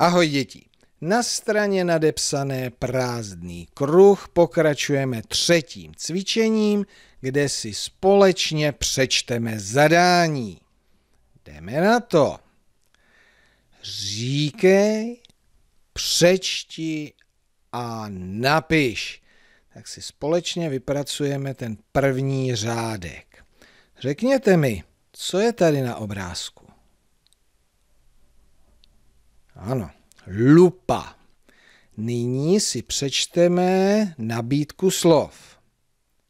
Ahoj děti. Na straně nadepsané prázdný kruh pokračujeme třetím cvičením, kde si společně přečteme zadání. Jdeme na to. Říkej, přečti a napiš. Tak si společně vypracujeme ten první řádek. Řekněte mi, co je tady na obrázku? Ano, lupa. Nyní si přečteme nabídku slov.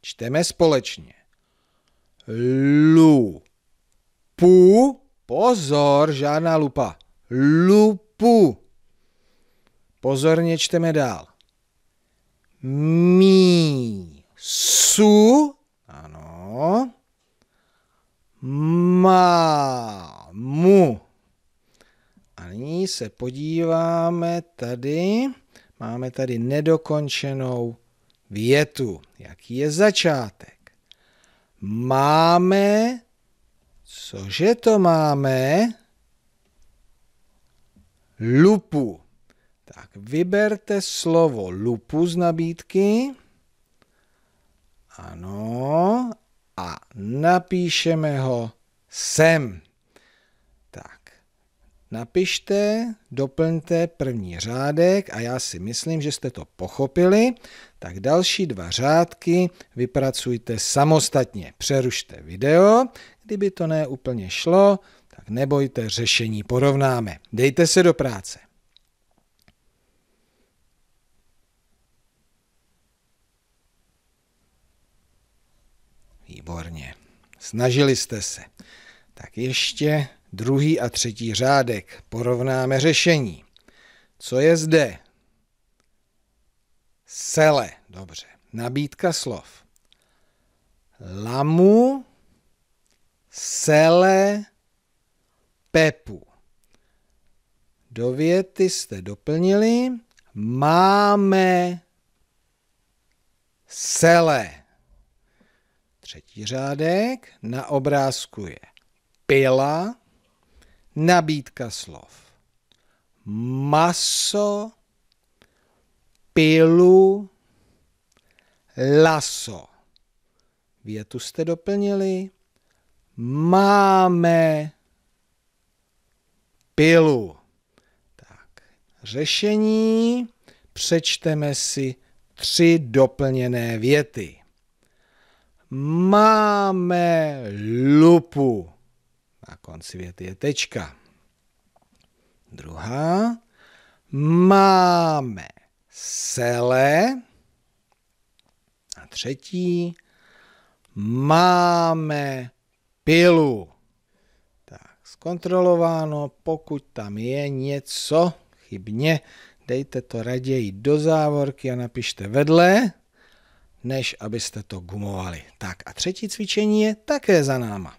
Čteme společně. Lu. Pu. Pozor, žádná lupa. Lupu. Pozorně čteme dál. Mí. Su. se podíváme tady, máme tady nedokončenou větu. Jaký je začátek? Máme, cože to máme? Lupu. Tak vyberte slovo lupu z nabídky. Ano. A napíšeme ho sem napište, doplňte první řádek a já si myslím, že jste to pochopili, tak další dva řádky vypracujte samostatně. Přerušte video, kdyby to neúplně šlo, tak nebojte, řešení porovnáme. Dejte se do práce. Výborně. Snažili jste se. Tak ještě druhý a třetí řádek. Porovnáme řešení. Co je zde? Sele, dobře. Nabídka slov. Lamu, sele, pepu. Do věty jste doplnili. Máme sele. Třetí řádek. Na obrázku je pila, nabídka slov. Maso, pilu, laso. Větu jste doplnili. Máme pilu. Tak, řešení. Přečteme si tři doplněné věty. Máme lupu na konci věty je tečka. Druhá. Máme sele. A třetí. Máme pilu. Tak, zkontrolováno, pokud tam je něco chybně, dejte to raději do závorky a napište vedle, než abyste to gumovali. Tak a třetí cvičení je také za náma.